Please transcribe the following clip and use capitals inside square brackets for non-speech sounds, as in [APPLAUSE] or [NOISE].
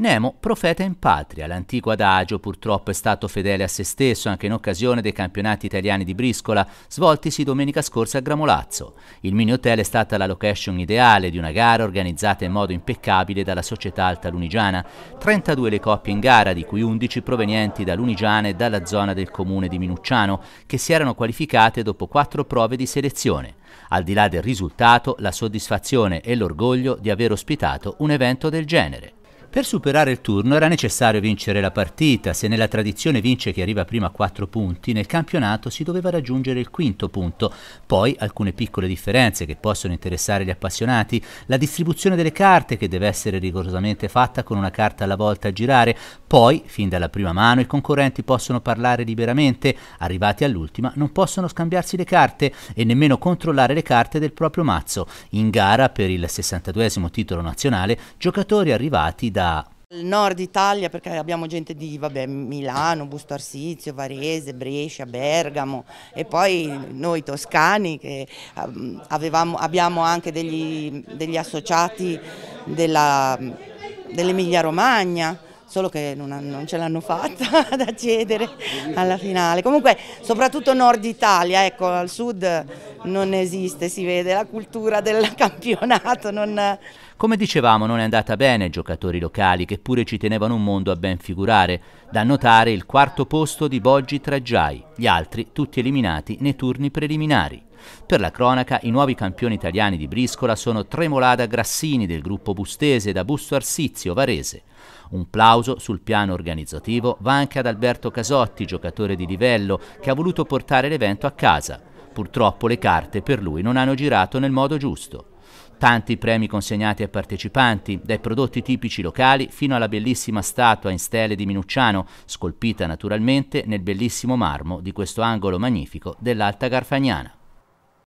Nemo, profeta in patria, l'antico adagio purtroppo è stato fedele a se stesso anche in occasione dei campionati italiani di briscola svoltisi domenica scorsa a Gramolazzo. Il mini hotel è stata la location ideale di una gara organizzata in modo impeccabile dalla società alta lunigiana. 32 le coppie in gara, di cui 11 provenienti da Lunigiana e dalla zona del comune di Minucciano, che si erano qualificate dopo quattro prove di selezione. Al di là del risultato, la soddisfazione e l'orgoglio di aver ospitato un evento del genere. Per superare il turno era necessario vincere la partita, se nella tradizione vince chi arriva prima a 4 punti, nel campionato si doveva raggiungere il quinto punto, poi alcune piccole differenze che possono interessare gli appassionati, la distribuzione delle carte che deve essere rigorosamente fatta con una carta alla volta a girare, poi fin dalla prima mano i concorrenti possono parlare liberamente, arrivati all'ultima non possono scambiarsi le carte e nemmeno controllare le carte del proprio mazzo. In gara per il 62 titolo nazionale, giocatori arrivati da da... Il nord Italia perché abbiamo gente di vabbè, Milano, Busto Arsizio, Varese, Brescia, Bergamo e poi noi toscani che ehm, avevamo, abbiamo anche degli, degli associati dell'Emilia dell Romagna solo che non, non ce l'hanno fatta [LAUGHS] ad accedere alla finale. Comunque soprattutto nord Italia, ecco, al sud non esiste, si vede la cultura del [LAUGHS] campionato. Non... Come dicevamo non è andata bene ai giocatori locali che pure ci tenevano un mondo a ben figurare, da notare il quarto posto di Boggi Traggiai, gli altri tutti eliminati nei turni preliminari. Per la cronaca, i nuovi campioni italiani di briscola sono Tremolada Grassini del gruppo Bustese da Busto Arsizio, Varese. Un plauso sul piano organizzativo va anche ad Alberto Casotti, giocatore di livello, che ha voluto portare l'evento a casa. Purtroppo le carte per lui non hanno girato nel modo giusto. Tanti premi consegnati ai partecipanti, dai prodotti tipici locali fino alla bellissima statua in stele di Minucciano, scolpita naturalmente nel bellissimo marmo di questo angolo magnifico dell'Alta Garfagnana.